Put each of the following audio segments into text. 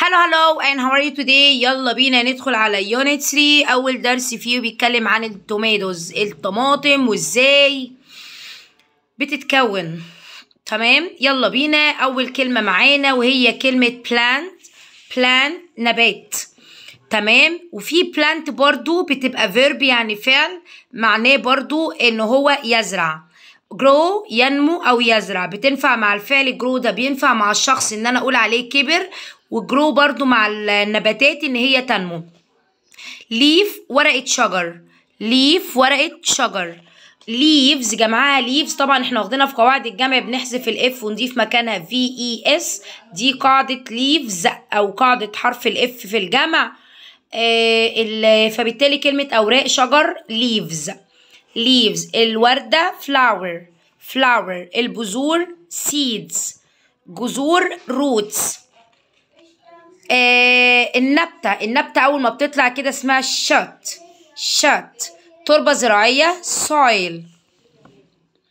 هلو هلو اين هاو ار يو توداي يلا بينا ندخل على يونت 3 اول درس فيه بيتكلم عن التوميدوز الطماطم وازاي بتتكون تمام يلا بينا اول كلمه معانا وهي كلمه plant plant نبات تمام وفي بلانت برضو بتبقى فيرب يعني فعل معناه برضو ان هو يزرع جرو ينمو او يزرع بتنفع مع الفعل جرو ده بينفع مع الشخص ان انا اقول عليه كبر وجرو برضو مع النباتات ان هي تنمو ليف ورقه شجر ليف ورقه شجر ليفز جمعها ليفز طبعا احنا واخدينها في قواعد الجمع بنحذف الاف ونضيف مكانها في اي اس دي قاعده ليفز او قاعده حرف الاف في الجمع آه فبالتالي كلمه اوراق شجر ليفز ليفز الورده فلاور فلاور البذور سيدز جذور روتس آه، النبتة النبتة أول ما بتطلع كده اسمها شت شت تربة زراعية soil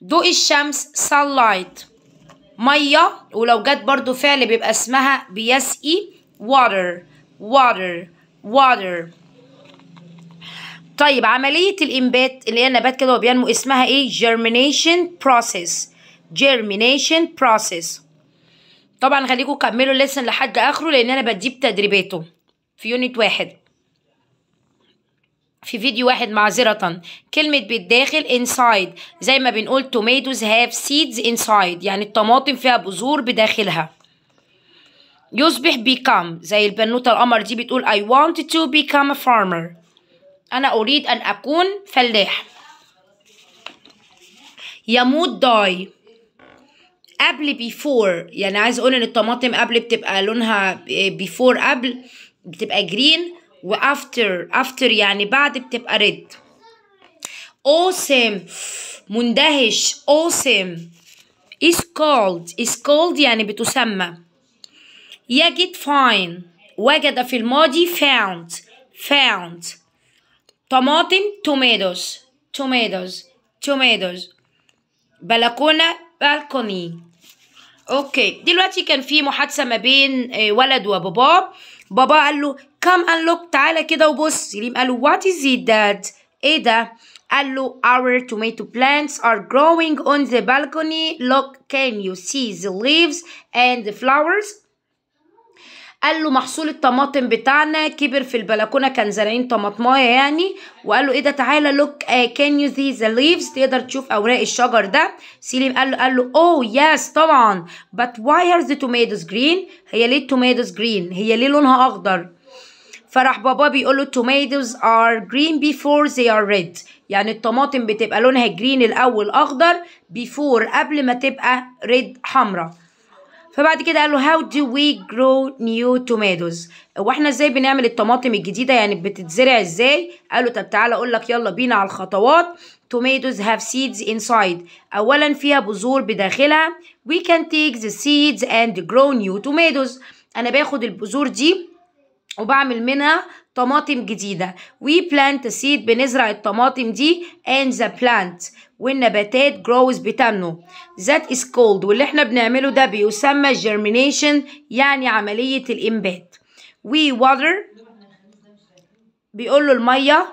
ضوء الشمس sunlight مية ولو جت برضو فعل بيبقى اسمها بيسقي water water water طيب عملية الإنبات اللي هي النبات كده بينمو اسمها إيه germination process germination process طبعا خليكم كملوا الليسن لحد اخره لان انا بديه بتدريباته في يونت واحد في فيديو واحد معذرة كلمة بالداخل inside زي ما بنقول tomatoes have seeds inside يعني الطماطم فيها بذور بداخلها يصبح become زي البنوتة القمر دي بتقول I want to become a farmer أنا أريد أن أكون فلاح يموت die قبل بيفور يعني عايز اقول ان الطماطم قبل بتبقى لونها بيفور قبل بتبقى جرين وافتر افتر يعني بعد بتبقى ريد awesome مندهش awesome is called is called يعني بتسمى يجد فاين وجد في الماضي found found طماطم tomatoes tomatoes tomatoes بلكونة balcony اوكي دلوقتي كان في محادثه ما بين آه، ولد وباباه بابا قال له كم ان لوك تعالى كده وبص سليم قال له وات از ذات ايه ده قال له our tomato plants are growing on the balcony look can you see the leaves and the flowers قال له محصول الطماطم بتاعنا كبر في البلكونه كان زارعين طماطمايه يعني وقال له ايه ده تعالى لوك كان يو سي ذا ليفز تقدر تشوف اوراق الشجر ده سليم قال له قال له اوه oh, يس yes, طبعا بات واي ار ذا توميتوز جرين هي ليه التوميتوز جرين هي ليه لونها اخضر فراح بابا بيقول له tomatoes ار جرين بيفور ذي ار ريد يعني الطماطم بتبقى لونها جرين الاول اخضر بيفور قبل ما تبقى ريد حمراء فبعد كده قال له هاو دو وي جرو نيو توماتوز واحنا ازاي بنعمل الطماطم الجديده يعني بتتزرع ازاي قال له طب تعالى اقول لك يلا بينا على الخطوات tomatoes have seeds inside اولا فيها بذور بداخلها we can take the seeds and grow new tomatoes انا باخد البذور دي وبعمل منها طماطم جديدة We plant a seed بنزرع الطماطم دي and the plant والنباتات grows بتنمو that is called واللي احنا بنعمله ده بيسمى germination يعني عملية الإنبات We water بيقول له المية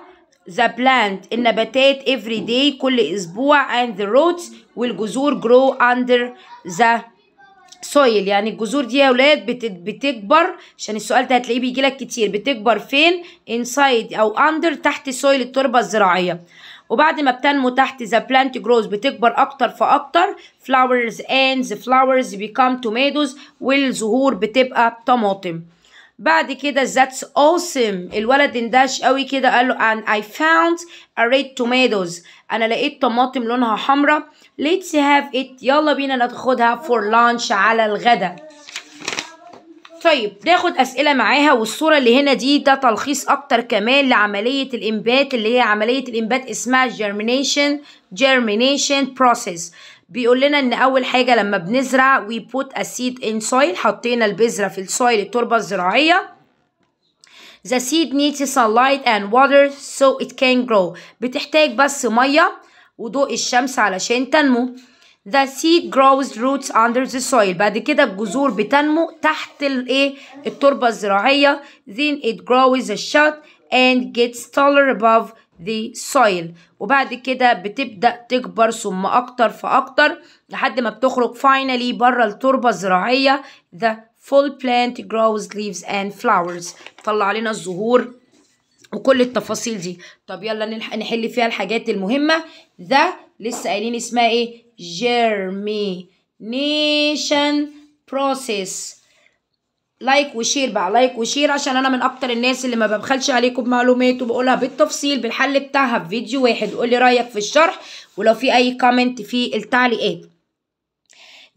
the plant النباتات every day كل أسبوع and the roots والجذور grow under the سويل يعني الجذور دي يا ولاد بتكبر عشان السؤال ده هتلاقيه بيجي لك كتير بتكبر فين انسايد او اندر تحت سويل التربه الزراعيه وبعد ما بتنمو تحت ذا بلانت جروز بتكبر اكتر فاكتر فلاورز and the flowers become tomatoes والزهور بتبقى طماطم بعد كده that's awesome الولد اندهش قوي كده قال له and I found a red tomatoes انا لقيت طماطم لونها حمراء let's have it يلا بينا ناخدها for lunch على الغدا طيب ناخد اسئله معاها والصوره اللي هنا دي ده تلخيص اكتر كمان لعمليه الانبات اللي هي عمليه الانبات اسمها germination germination process بيقول لنا ان اول حاجه لما بنزرع وي بوت اسيد ان سويل حطينا البذره في السويل التربه الزراعيه The seed needs sunlight and water so it can grow. بتحتاج بس مية وضوء الشمس علشان تنمو. The seed grows roots under the soil. بعد كده الجذور بتنمو تحت الايه التربة الزراعية. Then it grows a shoot and gets taller above the soil وبعد كده بتبدأ تكبر ثم أكتر فأكتر لحد ما بتخرج finally بره التربة الزراعية the full plant grows leaves and flowers طلع علينا الزهور وكل التفاصيل دي طب يلا نحل فيها الحاجات المهمة the لسه قايلين اسمها ايه germination process لايك وشير بقى لايك وشير عشان انا من اكتر الناس اللي ما ببخلش عليكم بمعلومات وبقولها بالتفصيل بالحل بتاعها في فيديو واحد قول لي رايك في الشرح ولو في اي كومنت في التعليقات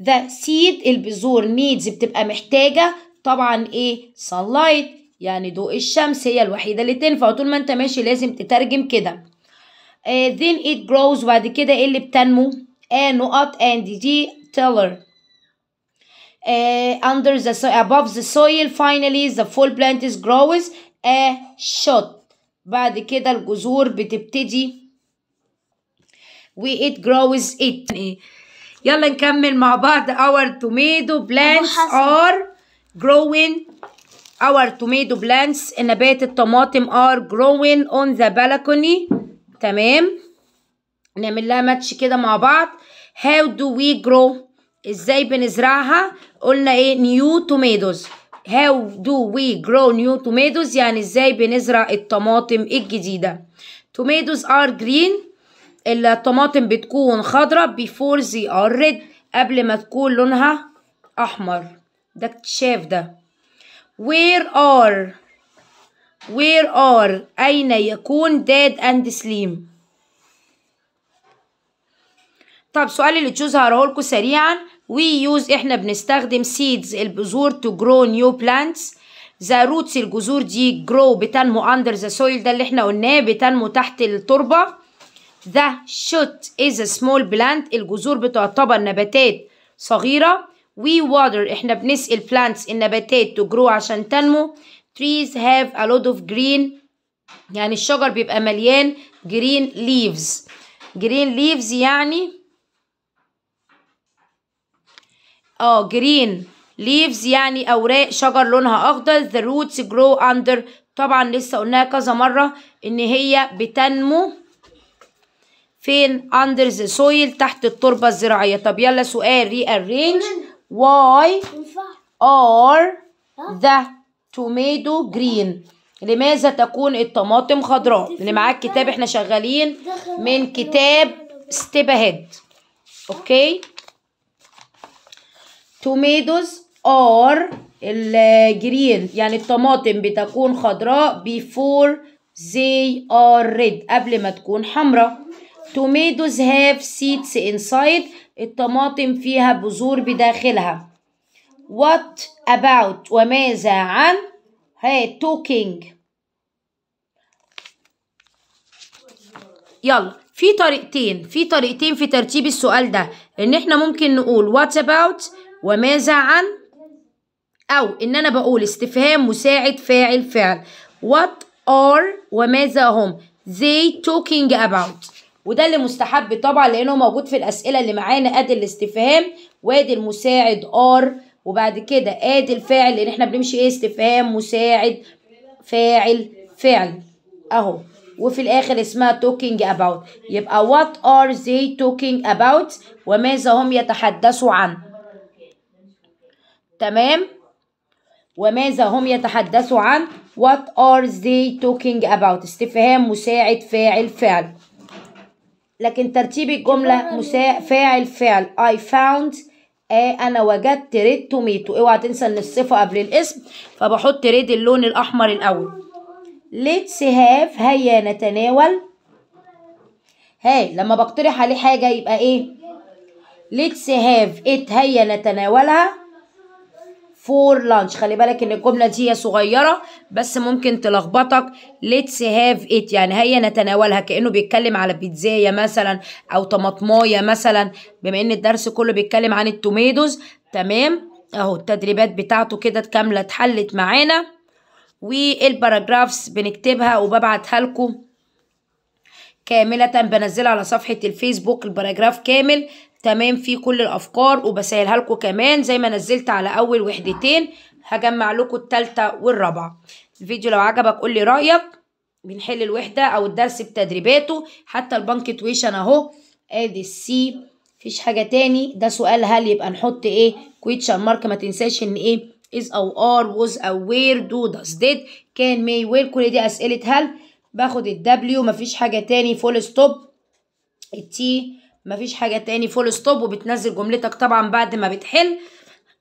ذا سيد البذور نيدز بتبقى محتاجه طبعا ايه sunlight يعني ضوء الشمس هي الوحيده اللي تنفع وطول ما انت ماشي لازم تترجم كده آه، then it grows وبعد كده ايه اللي بتنمو آه نقط and دي تيلر uh, under the above the soil finally the full plant is grows a shot بعد كده الجذور بتبتدي We it grows it يلا نكمل مع بعض our tomato plants are growing our tomato plants نبات الطماطم are growing on the balcony تمام نعمل لها ماتش كده مع بعض how do we grow ازاي بنزرعها قلنا ايه نيو توميدوز هاو دو وي جرو نيو توميدوز يعني ازاي بنزرع الطماطم الجديده توميدوز ار جرين الطماطم بتكون خضراء بيفور زي ار ريد قبل ما تكون لونها احمر ده اكتشاف ده where are وير ار اين يكون dead and سليم طب سؤال اللي تشوز هقراه لكم سريعا وي يوز احنا بنستخدم سيدز البذور تو جرو نيو بلانتس ذا روتس الجذور دي جرو بتنمو اندر ذا سويل ده اللي احنا قلناه بتنمو تحت التربه ذا شوت از سمول بلانت الجذور بتعتبر نباتات صغيره وي واتر احنا بنسقي plants النباتات تو جرو عشان تنمو trees have a lot of green يعني الشجر بيبقى مليان green leaves green leaves يعني اه جرين leaves يعني اوراق شجر لونها اخضر the roots grow under طبعا لسه قلناها كذا مره ان هي بتنمو فين under the soil تحت التربه الزراعيه طب يلا سؤال rearrange why are the tomato green لماذا تكون الطماطم خضراء اللي معاه الكتاب احنا شغالين من كتاب ستيب ahead اوكي tomatoes are الجرين يعني الطماطم بتكون خضراء before they are red قبل ما تكون حمراء tomatoes have seeds inside الطماطم فيها بذور بداخلها what about وماذا عن هي توكينج يلا في طريقتين في طريقتين في ترتيب السؤال ده ان احنا ممكن نقول what about وماذا عن أو إن أنا بقول استفهام مساعد فاعل فعل what are وماذا هم they talking about وده اللي مستحب طبعا لأنه موجود في الأسئلة اللي معانا أدي الاستفهام وأدي المساعد are وبعد كده أدي الفاعل لأن إحنا بنمشي إيه استفهام مساعد فاعل فعل أهو وفي الآخر اسمها talking about يبقى what are they talking about وماذا هم يتحدثوا عنه تمام وماذا هم يتحدثوا عن what are they talking about استفهام مساعد فاعل فعل لكن ترتيب الجملة مساعد فاعل فعل I found آه أنا وجدت ريد توميتو اوعى تنسى إن الصفة قبل الاسم فبحط ريد اللون الأحمر الأول let's have هيا نتناول هاي لما بقترح عليه حاجة يبقى إيه let's have it هيا نتناولها فور لانش خلي بالك ان الجمله دي هي صغيره بس ممكن تلخبطك ليتس هاف ات يعني هيا نتناولها كانه بيتكلم على بيتزايا مثلا او طماطمايه مثلا بما ان الدرس كله بيتكلم عن التوميدوز تمام اهو التدريبات بتاعته كده كامله اتحلت معانا والباراجرافز بنكتبها وببعتها لكم كاملة بنزلها على صفحة الفيسبوك الباراجراف كامل تمام في كل الافكار وبسهلها لكم كمان زي ما نزلت على اول وحدتين هجمع لكم الثالثه والرابعه الفيديو لو عجبك قول لي رايك بنحل الوحده او الدرس بتدريباته حتى البنكتويشن اهو ادي السي مفيش حاجه تاني ده سؤال هل يبقى نحط ايه كويتشن مارك ما تنساش ان ايه is او ار was او where do does did can may will كل دي اسئله هل باخد الدبليو مفيش حاجه تاني فول ستوب التي مفيش حاجة تاني فول ستوب وبتنزل جملتك طبعا بعد ما بتحل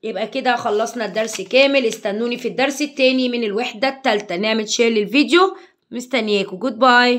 يبقى كده خلصنا الدرس كامل استنوني في الدرس التاني من الوحدة التالتة نعمل شير للفيديو مستنياكوا جود باي